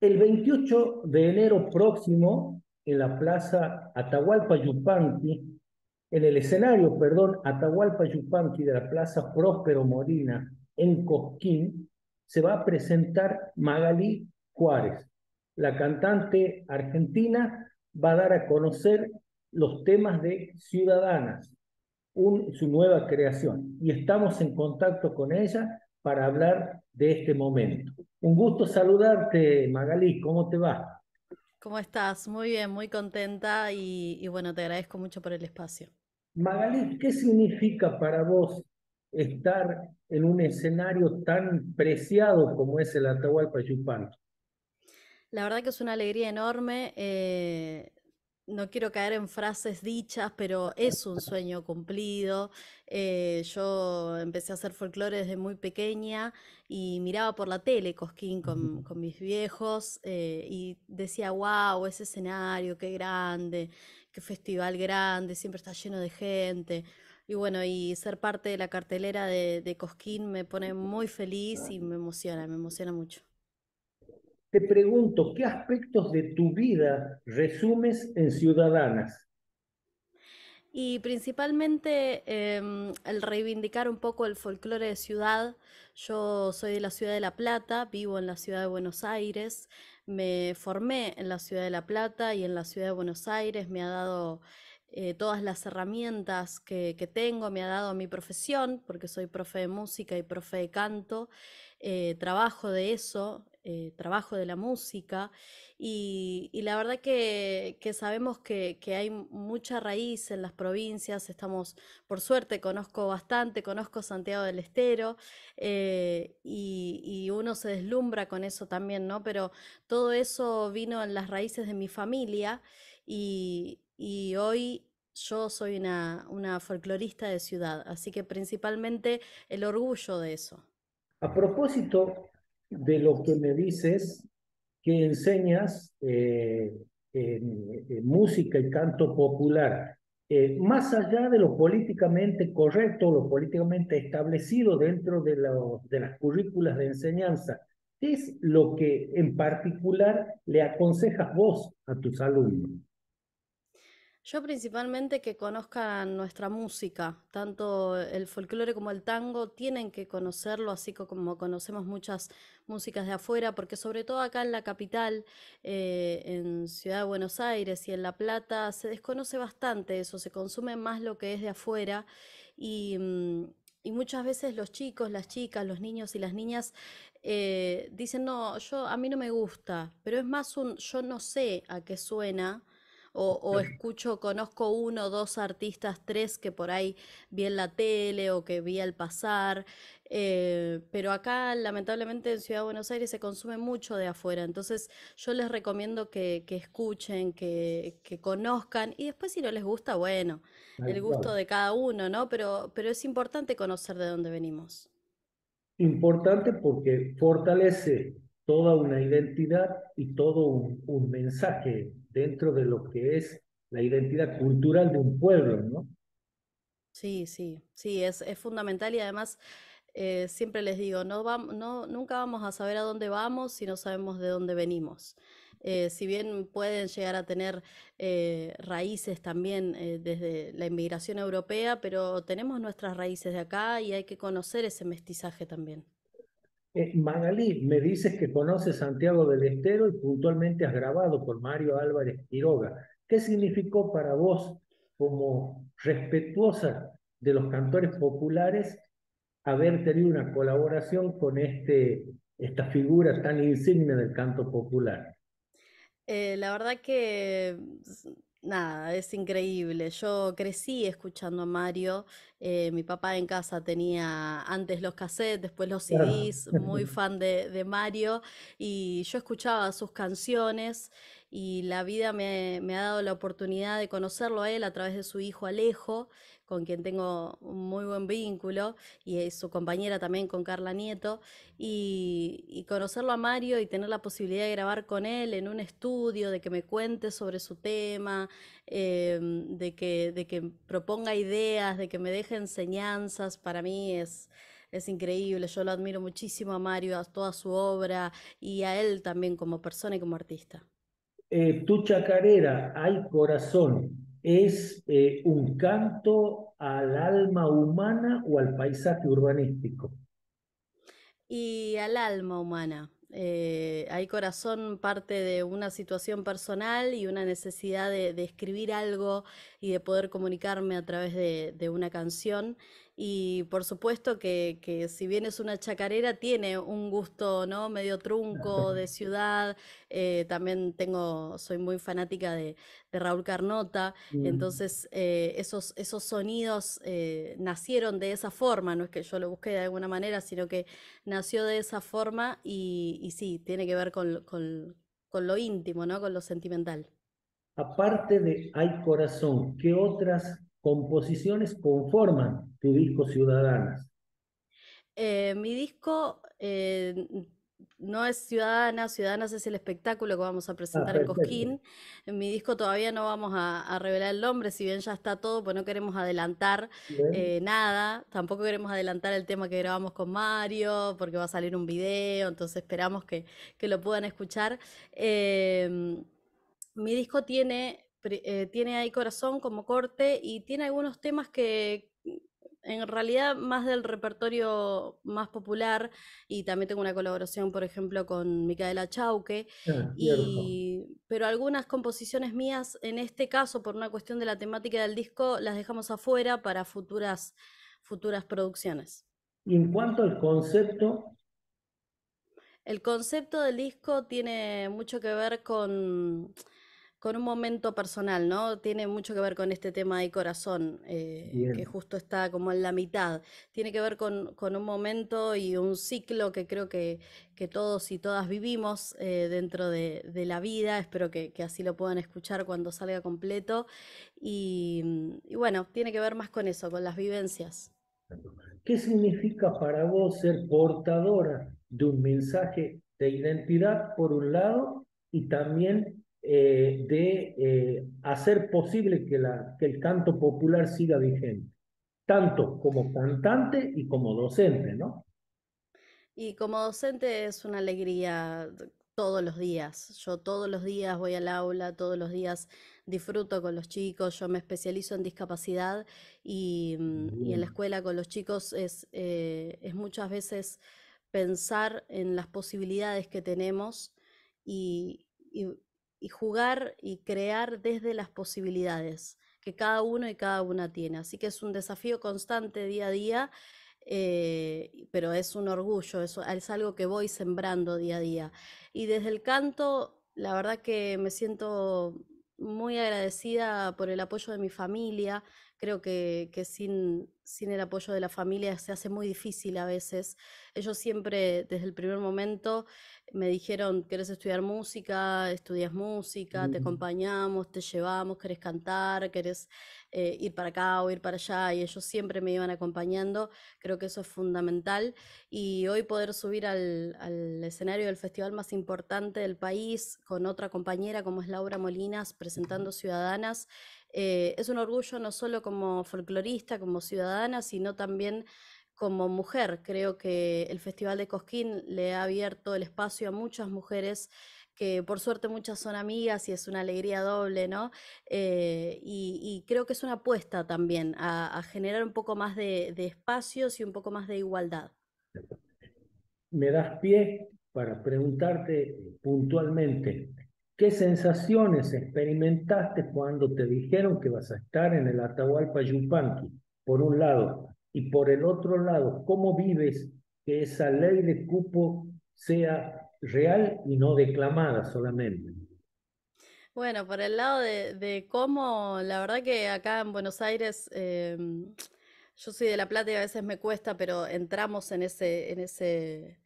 El 28 de enero próximo, en la plaza Atahualpa Yupanqui, en el escenario, perdón, Atahualpa Yupanqui de la plaza Próspero Morina, en Cosquín, se va a presentar Magalí Juárez. La cantante argentina va a dar a conocer los temas de Ciudadanas, su nueva creación. Y estamos en contacto con ella para hablar de este momento. Un gusto saludarte, Magalí, ¿cómo te va? ¿Cómo estás? Muy bien, muy contenta y, bueno, te agradezco mucho por el espacio. Magalí, ¿qué significa para vos estar en un escenario tan preciado como es el Atahualpa Yupanqui? La verdad que es una alegría enorme. Eh, no quiero caer en frases dichas, pero es un sueño cumplido. Eh, yo empecé a hacer folclore desde muy pequeña y miraba por la tele Cosquín con, mis viejos eh, y decía, wow, ese escenario, qué grande, qué festival grande, siempre está lleno de gente. Y bueno, y ser parte de la cartelera de Cosquín me pone muy feliz y me emociona, me emociona mucho te pregunto, ¿qué aspectos de tu vida resumes en Ciudadanas? Y principalmente em, el reivindicar un poco el folclore de ciudad. Yo soy de la ciudad de La Plata, vivo en la ciudad de Buenos Aires, me formé en la ciudad de La Plata y en la ciudad de Buenos Aires me ha dado eh, todas las herramientas que, tengo, me ha dado mi profesión, porque soy profe de música y profe de canto, eh, trabajo de eso, eh, trabajo de la música y, la verdad que, sabemos que, hay mucha raíz en las provincias, estamos, por suerte, conozco bastante, conozco Santiago del Estero eh, y, uno se deslumbra con eso también, ¿no? Pero todo eso vino en las raíces de mi familia y, hoy yo soy una, una, folclorista de ciudad, así que principalmente el orgullo de eso. A propósito, de lo que me dices que enseñas eh, en, música y canto popular. Eh, más allá de lo políticamente correcto, lo políticamente establecido dentro de, de las currículas de enseñanza, ¿qué es lo que en particular le aconsejas vos a tus alumnos? Yo principalmente que conozcan nuestra música, tanto el folclore como el tango, tienen que conocerlo, así como conocemos muchas músicas de afuera, porque sobre todo acá en la capital, eh, en Ciudad de Buenos Aires y en La Plata, se desconoce bastante eso, se consume más lo que es de afuera y, mm, muchas veces los chicos, las chicas, los niños y las niñas eh, dicen, no, yo, a mí no me gusta, pero es más un yo no sé a qué suena o, escucho, conozco uno, dos artistas, tres que por ahí vi en la tele o que vi al pasar, eh, pero acá lamentablemente en Ciudad de Buenos Aires se consume mucho de afuera, entonces yo les recomiendo que, escuchen, que, conozcan y después si no les gusta, bueno, el gusto de cada uno, ¿no? Pero, pero es importante conocer de dónde venimos. Importante porque fortalece toda una identidad y todo un mensaje dentro de lo que es la identidad cultural de un pueblo, ¿no? Sí, sí, sí, es, fundamental y además eh, siempre les digo, no, nunca vamos a saber a dónde vamos si no sabemos de dónde venimos. Eh, si bien pueden llegar a tener eh, raíces también desde la inmigración europea, pero tenemos nuestras raíces de acá y hay que conocer ese mestizaje también. Eh, Magalí, me dices que conoces Santiago del Estero y puntualmente has grabado por Mario Álvarez Quiroga. ¿Qué significó para vos, como respetuosa de los cantores populares, haber tenido una colaboración con este, esta figura tan insignia del canto popular? Eh, la verdad que Nada, es increíble. Yo crecí escuchando a Mario. Eh, mi papá en casa tenía antes los cassettes, después los CDs, muy fan de, Mario. Y yo escuchaba sus canciones y la vida me, me, ha dado la oportunidad de conocerlo a él a través de su hijo Alejo con quien tengo un muy buen vínculo, y es su compañera también con Carla Nieto, y, conocerlo a Mario y tener la posibilidad de grabar con él en un estudio, de que me cuente sobre su tema, em, de, que, de que proponga ideas, de que me deje enseñanzas, para mí es es increíble. Yo lo admiro muchísimo a Mario, a toda su obra y a él también como persona y como artista. Eh, tu chacarera, hay corazón es eh, un canto al alma humana o al paisaje urbanístico. Y al alma humana. Eh, hay corazón parte de una situación personal y una necesidad de, escribir algo y de poder comunicarme a través de una canción y por supuesto que, si bien es una chacarera, tiene un gusto, ¿no? Medio trunco de ciudad. Eh, también tengo, soy muy fanática de, Raúl Carnota. Entonces, eh, esos, esos sonidos eh, nacieron de esa forma. No es que yo lo busqué de alguna manera, sino que nació de esa forma y, sí, tiene que ver con, lo íntimo, ¿no? Con lo sentimental. Aparte de Hay Corazón, ¿qué otras composiciones conforman tu disco Ciudadanas? Eh, mi disco eh, no es Ciudadana, Ciudadanas es el espectáculo que vamos a presentar en ah, Cosquín. En mi disco todavía no vamos a, revelar el nombre, si bien ya está todo, pues no queremos adelantar eh, nada, tampoco queremos adelantar el tema que grabamos con Mario, porque va a salir un video, entonces esperamos que, que lo puedan escuchar. mi disco tiene eh, tiene ahí corazón como corte y tiene algunos temas que mm, en realidad más del repertorio más popular y también tengo una colaboración, por ejemplo, con Micaela Chauque, ah, y, pero algunas composiciones mías, en este caso, por una cuestión de la temática del disco, las dejamos afuera para futuras, futuras producciones. ¿Y en cuanto al concepto? El concepto del disco tiene mucho que ver con con un momento personal, ¿no? Tiene mucho que ver con este tema de corazón, eh, que justo está como en la mitad. Tiene que ver con, con un momento y un ciclo que creo que, que todos y todas vivimos eh, dentro de, la vida. Espero que, así lo puedan escuchar cuando salga completo. Y, mm, y bueno, tiene que ver más con eso, con las vivencias. ¿Qué significa para vos ser portadora de un mensaje de identidad por un lado y también eh, de eh, hacer posible que, la, que el canto popular siga vigente, tanto como cantante y como docente, ¿no? Y como docente es una alegría todos los días. Yo todos los días voy al aula, todos los días disfruto con los chicos, yo me especializo en discapacidad y, mm, en la escuela con los chicos es, eh, es muchas veces pensar en las posibilidades que tenemos y, y jugar y crear desde las posibilidades que cada uno y cada una tiene. Así que es un desafío constante día a día, eh, pero es un orgullo, Eso es algo que voy sembrando día a día. Y desde el canto, la verdad que me siento muy agradecida por el apoyo de mi familia. Creo que, sin, sin, el apoyo de la familia se hace muy difícil a veces. Ellos siempre, desde el primer momento, me dijeron, ¿querés estudiar música? Estudias música, te mm. acompañamos, te llevamos, querés cantar, querés eh, ir para acá o ir para allá y ellos siempre me iban acompañando. Creo que eso es fundamental y hoy poder subir al, escenario del festival más importante del país con otra compañera como es Laura Molinas presentando Ciudadanas. Eh, es un orgullo no solo como folclorista, como ciudadana, sino también como mujer. Creo que el Festival de Cosquín le ha abierto el espacio a muchas mujeres que por suerte muchas son amigas y es una alegría doble, ¿no? Eh, y, creo que es una apuesta también a, generar un poco más de, de, espacios y un poco más de igualdad. Me das pie para preguntarte eh, puntualmente, ¿qué sensaciones experimentaste cuando te dijeron que vas a estar en el Atahualpa Yupanqui, por un lado? Y por el otro lado, ¿cómo vives que esa ley de cupo sea real y no declamada solamente. Bueno, por el lado de, cómo, la verdad que acá en Buenos Aires, em, yo soy de La Plata y a veces me cuesta, pero entramos en ese, en ese,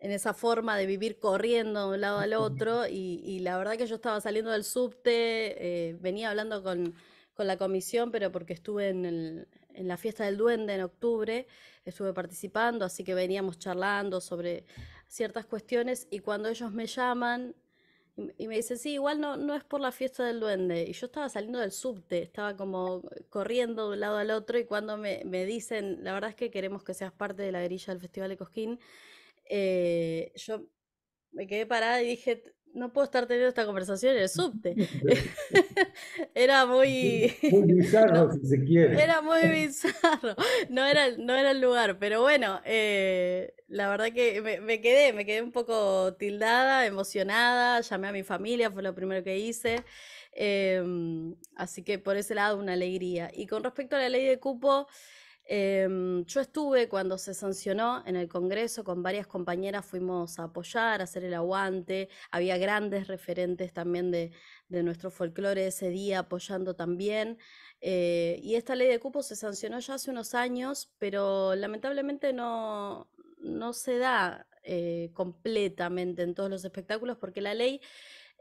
en esa forma de vivir corriendo de un lado al otro y, la verdad que yo estaba saliendo del subte, eh, venía hablando con, la comisión, pero porque estuve en el, en la fiesta del duende en octubre, estuve participando, así que veníamos charlando sobre ciertas cuestiones y cuando ellos me llaman y me dicen, sí, igual no, no es por la fiesta del duende. Y yo estaba saliendo del subte, estaba como corriendo de un lado al otro y cuando me, dicen, la verdad es que queremos que seas parte de la grilla del Festival de Cosquín, eh, yo me quedé parada y dije, no puedo estar teniendo esta conversación en el subte. era muy... Muy bizarro, si se quiere. Era muy bizarro. No era, no era el lugar, pero bueno, eh, la verdad que me, quedé, me quedé un poco tildada, emocionada, llamé a mi familia, fue lo primero que hice. Em, así que por ese lado una alegría. Y con respecto a la ley de cupo... Em, yo estuve cuando se sancionó en el Congreso, con varias compañeras fuimos a apoyar, a hacer el aguante, había grandes referentes también de, nuestro folclore ese día apoyando también. Eh, y esta ley de cupos se sancionó ya hace unos años, pero lamentablemente no, no se da eh, completamente en todos los espectáculos porque la ley...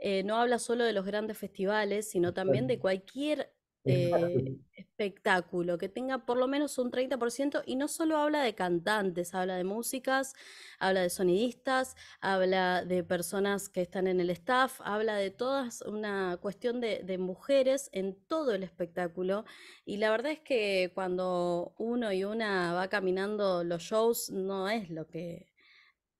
Eh, no habla solo de los grandes festivales, sino también de cualquier eh, espectáculo, que tenga por lo menos un 30% y no solo habla de cantantes, habla de músicas, habla de sonidistas, habla de personas que están en el staff, habla de todas una cuestión de, de mujeres en todo el espectáculo y la verdad es que cuando uno y una va caminando los shows no es lo que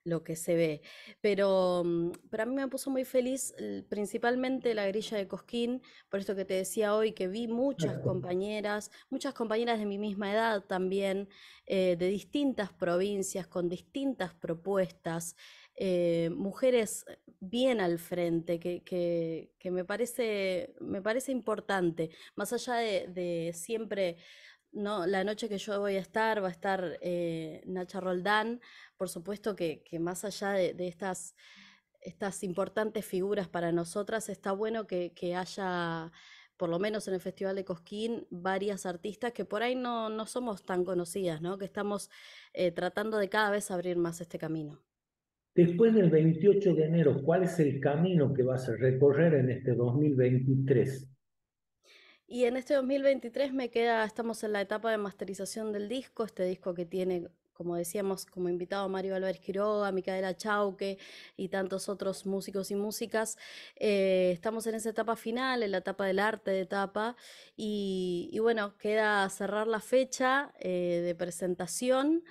lo que se ve. Pero, mm, para mí me puso muy feliz principalmente la grilla de Cosquín, por esto que te decía hoy, que vi muchas compañeras, muchas compañeras de mi misma edad también, eh, de distintas provincias, con distintas propuestas, eh, mujeres bien al frente, que, me, parece, me parece importante, más allá de, de siempre no, la noche que yo voy a estar va a estar eh, Nacha Roldán, por supuesto que, más allá de, estas, importantes figuras para nosotras, está bueno que, haya, por lo menos en el Festival de Cosquín, varias artistas que por ahí no, somos tan conocidas, ¿no? que estamos eh, tratando de cada vez abrir más este camino. Después del 28 de enero, ¿cuál es el camino que vas a recorrer en este 2023? Y en este 2023 me queda, estamos en la etapa de masterización del disco, este disco que tiene, como decíamos, como invitado Mario Álvarez Quiroga, Micaela Chauque y tantos otros músicos y músicas. Eh, estamos en esa etapa final, en la etapa del arte de etapa, y, bueno, queda cerrar la fecha eh, de presentación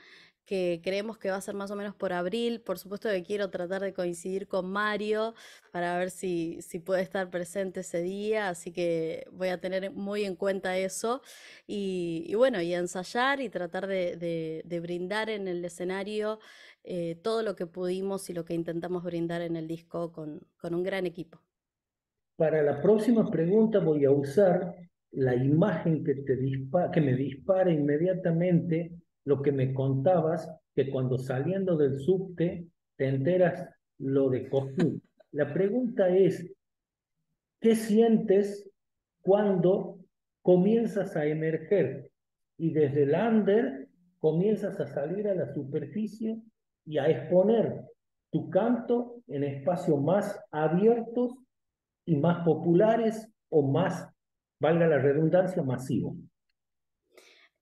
que creemos que va a ser más o menos por abril. Por supuesto que quiero tratar de coincidir con Mario para ver si, si puede estar presente ese día, así que voy a tener muy en cuenta eso. Y, bueno, y ensayar y tratar de, brindar en el escenario eh, todo lo que pudimos y lo que intentamos brindar en el disco con, con un gran equipo. Para la próxima pregunta voy a usar la imagen que, te que me dispara inmediatamente lo que me contabas, que cuando saliendo del subte te enteras lo de COVID. La pregunta es, ¿qué sientes cuando comienzas a emerger y desde el under comienzas a salir a la superficie y a exponer tu canto en espacios más abiertos y más populares o más, valga la redundancia, masivo?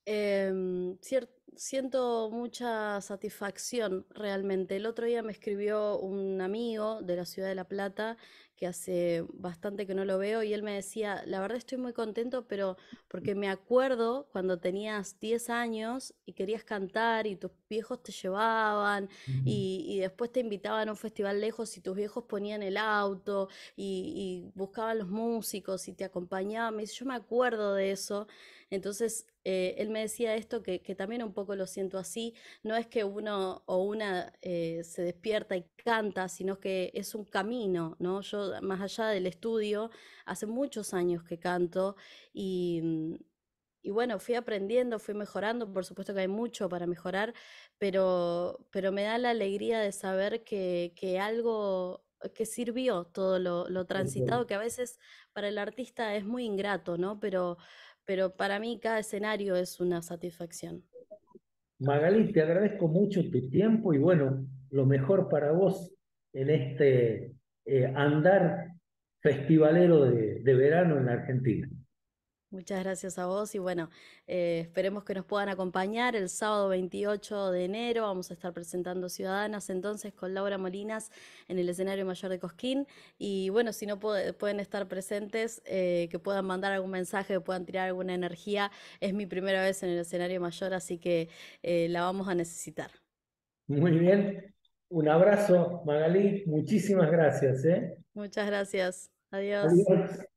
Em, Cierto siento mucha satisfacción realmente. El otro día me escribió un amigo de la ciudad de La Plata que hace bastante que no lo veo, y él me decía, la verdad estoy muy contento, pero porque me acuerdo cuando tenías 10 años y querías cantar y tus viejos te llevaban y, después te invitaban a un festival lejos y tus viejos ponían el auto y, buscaban los músicos y te acompañaban. Me yo me acuerdo de eso. Entonces, eh, él me decía esto que, también un poco lo siento así, no es que uno o una eh, se despierta y canta, sino que es un camino, ¿no? Yo más allá del estudio, hace muchos años que canto mm, y, bueno, fui aprendiendo, fui mejorando, por supuesto que hay mucho para mejorar, pero, pero me da la alegría de saber que, algo, que sirvió todo lo, transitado, que a veces para el artista es muy ingrato, ¿no? Pero, pero para mí cada escenario es una satisfacción. Magalí, te agradezco mucho tu tiempo y bueno, lo mejor para vos en este eh, andar festivalero de, verano en Argentina. Muchas gracias a vos y bueno, eh, esperemos que nos puedan acompañar el sábado 28 de enero. Vamos a estar presentando Ciudadanas entonces con Laura Molinas en el escenario mayor de Cosquín. Y bueno, si no pueden estar presentes, eh, que puedan mandar algún mensaje, que puedan tirar alguna energía. Es mi primera vez en el escenario mayor, así que la vamos a necesitar. Muy bien, un abrazo, Magalí. Muchísimas gracias. ¿eh? Muchas gracias. Adiós. Adiós.